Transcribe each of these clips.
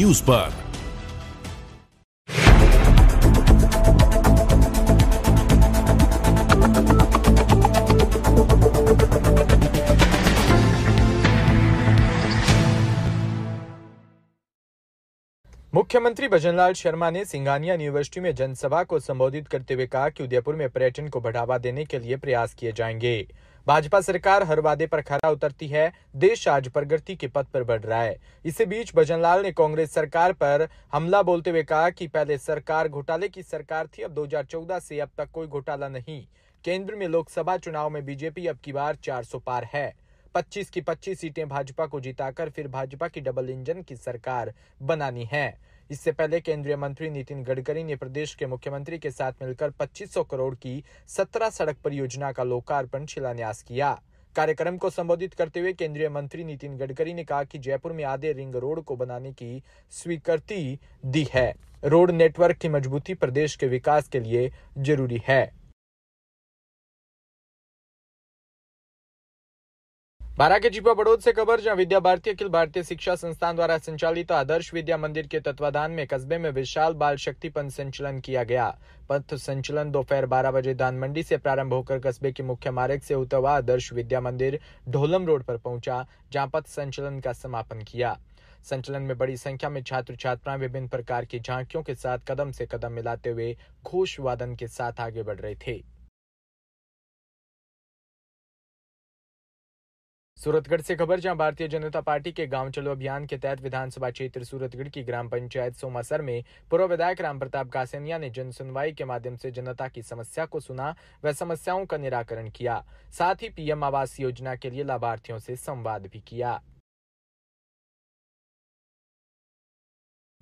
news पर मुख्यमंत्री भजनलाल शर्मा ने सिंगानिया यूनिवर्सिटी में जनसभा को संबोधित करते हुए कहा कि उदयपुर में पर्यटन को बढ़ावा देने के लिए प्रयास किए जाएंगे भाजपा सरकार हर वादे पर खरा उतरती है देश आज प्रगति के पथ पर बढ़ रहा है इसी बीच भजनलाल ने कांग्रेस सरकार पर हमला बोलते हुए कहा कि पहले सरकार घोटाले की सरकार थी अब 2014 से अब तक कोई घोटाला नहीं केंद्र में लोकसभा चुनाव में बीजेपी अब की बार चार पार है 25 की 25 सीटें भाजपा को जिताकर फिर भाजपा की डबल इंजन की सरकार बनानी है इससे पहले केंद्रीय मंत्री नितिन गडकरी ने प्रदेश के मुख्यमंत्री के साथ मिलकर 2500 करोड़ की 17 सड़क परियोजना का लोकार्पण शिलान्यास किया कार्यक्रम को संबोधित करते हुए केंद्रीय मंत्री नितिन गडकरी ने कहा कि जयपुर में आधे रिंग रोड को बनाने की स्वीकृति दी है रोड नेटवर्क की मजबूती प्रदेश के विकास के लिए जरूरी है बारा के जीपा बड़ोद से खबर जहां विद्या भारती अखिल भारतीय शिक्षा संस्थान द्वारा संचालित आदर्श विद्या मंदिर के तत्वाधान में कस्बे में विशाल बाल शक्ति पंथ संचलन किया गया पथ संचलन दोपहर बारह बजे दान मंडी से प्रारंभ होकर कस्बे के मुख्य मार्ग से होता हुआ आदर्श विद्या मंदिर ढोलम रोड पर पहुंचा जहां पथ संचलन का समापन किया संचलन में बड़ी संख्या में छात्र छात्राएं विभिन्न प्रकार की झांकियों के साथ कदम से कदम मिलाते हुए घोष वादन के साथ आगे बढ़ रहे थे सूरतगढ़ से खबर जहां भारतीय जनता पार्टी के गांव चलो अभियान के तहत विधानसभा क्षेत्र सूरतगढ़ की ग्राम पंचायत सोमासर में पूर्व विधायक राम प्रताप कासेनिया ने जन सुनवाई के माध्यम से जनता की समस्या को सुना व समस्याओं का निराकरण किया साथ ही पीएम आवास योजना के लिए लाभार्थियों से संवाद भी किया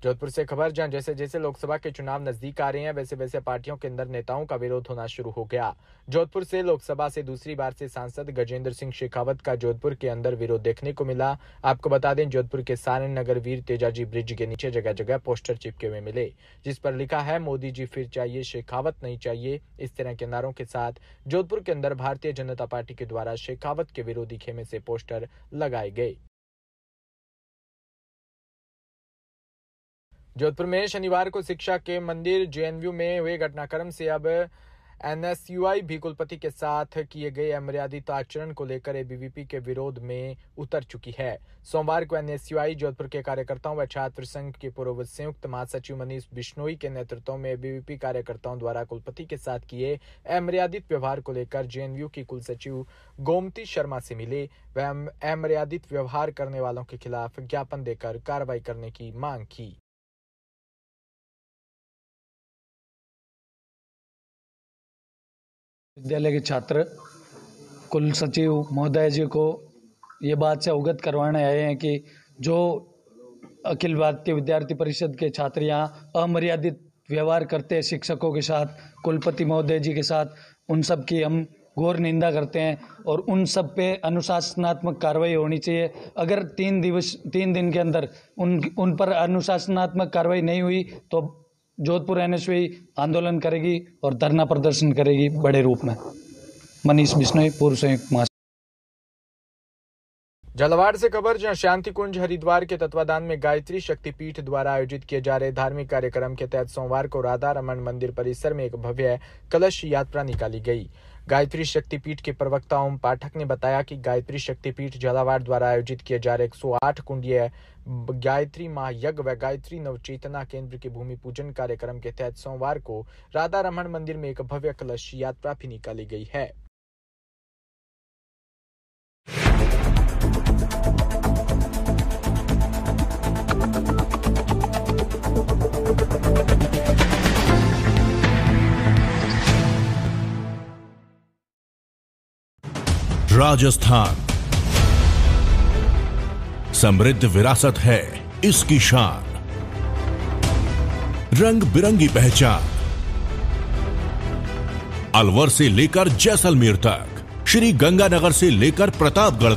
जोधपुर से खबर जहां जैसे जैसे लोकसभा के चुनाव नजदीक आ रहे हैं वैसे वैसे पार्टियों के अंदर नेताओं का विरोध होना शुरू हो गया जोधपुर से लोकसभा से दूसरी बार से सांसद गजेंद्र सिंह शेखावत का जोधपुर के अंदर विरोध देखने को मिला आपको बता दें जोधपुर के सारण नगर वीर तेजाजी ब्रिज के नीचे जगह जगह पोस्टर चिपके हुए मिले जिस पर लिखा है मोदी जी फिर चाहिए शेखावत नहीं चाहिए इस तरह के नारों के साथ जोधपुर के अंदर भारतीय जनता पार्टी के द्वारा शेखावत के विरोधी खेमे से पोस्टर लगाए गए जोधपुर में शनिवार को शिक्षा के मंदिर जेएनयू में हुए घटनाक्रम से अब एनएसयूआई भी कुलपति के साथ किए गए अमर्यादित आचरण को लेकर एबीवीपी के विरोध में उतर चुकी है सोमवार को एनएसयूआई जोधपुर के कार्यकर्ताओं व छात्र संघ के पूर्व संयुक्त महासचिव मनीष बिश्नोई के नेतृत्व में एबीवीपी कार्यकर्ताओं द्वारा कुलपति के साथ किए अमर्यादित व्यवहार को लेकर जेएनयू की कुल सचिव गोमती शर्मा से मिले व अमर्यादित व्यवहार करने वालों के खिलाफ ज्ञापन देकर कार्रवाई करने की मांग की विद्यालय के छात्र कुल सचिव महोदय जी को ये बात से अवगत करवाने आए हैं कि जो अखिल भारतीय विद्यार्थी परिषद के छात्र यहाँ अमर्यादित व्यवहार करते हैं शिक्षकों के साथ कुलपति महोदय जी के साथ उन सब की हम घोर निंदा करते हैं और उन सब पे अनुशासनात्मक कार्रवाई होनी चाहिए अगर तीन दिवस तीन दिन के अंदर उन उन पर अनुशासनात्मक कार्रवाई नहीं हुई तो जोधपुर एन आंदोलन करेगी और धरना प्रदर्शन करेगी बड़े रूप में मनीष बिश्नोई पूर्व संयुक्त महासचिव झालावाड़ से खबर जहां शांति कुंज हरिद्वार के तत्वाधान में गायत्री शक्ति पीठ द्वारा आयोजित किए जा रहे धार्मिक कार्यक्रम के तहत सोमवार को राधा रमन मंदिर परिसर में एक भव्य कलश यात्रा निकाली गई गायत्री शक्तिपीठ के प्रवक्ता ओम पाठक ने बताया कि गायत्री शक्तिपीठ झालावाड़ द्वारा आयोजित किए जा रहे 108 कुंडीय गायत्री महायज्ञ व गायत्री नवचेतना केंद्र के भूमि पूजन कार्यक्रम के तहत सोमवार को राधा रमन मंदिर में एक भव्य कलश यात्रा भी निकाली गई है राजस्थान समृद्ध विरासत है इसकी शान रंग बिरंगी पहचान अलवर से लेकर जैसलमेर तक श्री गंगानगर से लेकर प्रतापगढ़